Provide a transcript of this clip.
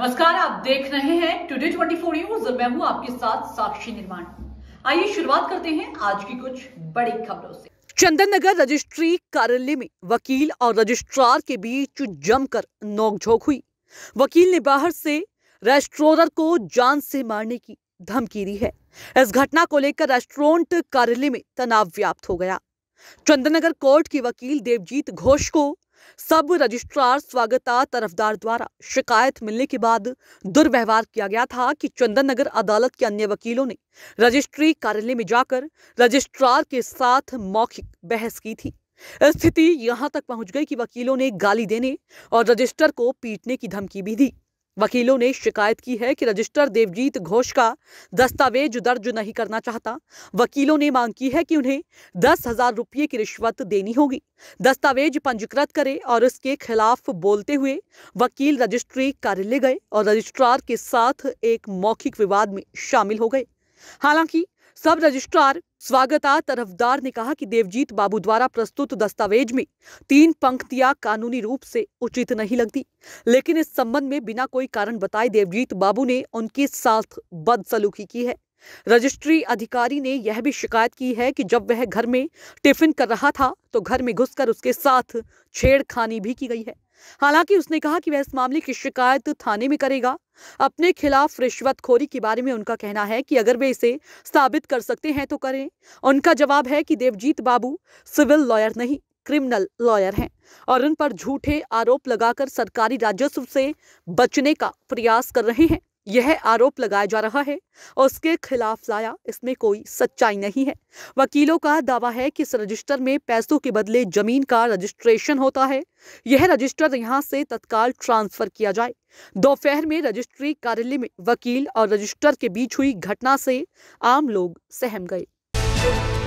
नमस्कार आप देख रहे हैं टुडे 24 न्यूज और मैं हूं आपके साथ साक्षी निर्माण आइए शुरुआत करते हैं आज की कुछ बड़ी खबरों से चंदन नगर रजिस्ट्री कार्यालय में वकील और रजिस्ट्रार के बीच जमकर नोकझोंक हुई वकील ने बाहर से रेस्टोरर को जान से मारने की धमकी दी है इस घटना को लेकर रेस्टोरेंट कार्यालय में तनाव व्याप्त हो गया चंदनगर कोर्ट के वकील देवजीत घोष को सब रजिस्ट्रार स्वागता तरफदार द्वारा शिकायत मिलने के बाद दुर्व्यवहार किया गया था कि चंदन नगर अदालत के अन्य वकीलों ने रजिस्ट्री कार्यालय में जाकर रजिस्ट्रार के साथ मौखिक बहस की थी स्थिति यहां तक पहुंच गई कि वकीलों ने गाली देने और रजिस्टर को पीटने की धमकी भी दी वकीलों ने शिकायत की है कि रजिस्टर देवजीत घोष का दस्तावेज दर्ज नहीं करना चाहता वकीलों ने मांग की है कि उन्हें दस हजार रुपये की रिश्वत देनी होगी दस्तावेज पंजीकृत करें और इसके खिलाफ बोलते हुए वकील रजिस्ट्री कार्यालय गए और रजिस्ट्रार के साथ एक मौखिक विवाद में शामिल हो गए हालांकि सब रजिस्ट्रार स्वागता तरफदार ने कहा कि देवजीत बाबू द्वारा प्रस्तुत दस्तावेज में तीन पंक्तियां कानूनी रूप से उचित नहीं लगती लेकिन इस संबंध में बिना कोई कारण बताए देवजीत बाबू ने उनके साथ बदसलूकी की है रजिस्ट्री अधिकारी ने यह भी शिकायत की है कि जब वह घर में टिफिन कर रहा था तो घर में घुसकर उसके साथ छेड़खानी भी की गई है हालांकि उसने कहा कि वह इस मामले की शिकायत थाने में करेगा अपने खिलाफ रिश्वतखोरी के बारे में उनका कहना है कि अगर वे इसे साबित कर सकते हैं तो करें उनका जवाब है कि देवजीत बाबू सिविल लॉयर नहीं क्रिमिनल लॉयर हैं और उन पर झूठे आरोप लगाकर सरकारी राजस्व से बचने का प्रयास कर रहे हैं यह आरोप लगाया जा रहा है और उसके खिलाफ लाया इसमें कोई सच्चाई नहीं है वकीलों का दावा है कि इस रजिस्टर में पैसों के बदले जमीन का रजिस्ट्रेशन होता है यह रजिस्टर यहां से तत्काल ट्रांसफर किया जाए दोपहर में रजिस्ट्री कार्यालय में वकील और रजिस्टर के बीच हुई घटना से आम लोग सहम गए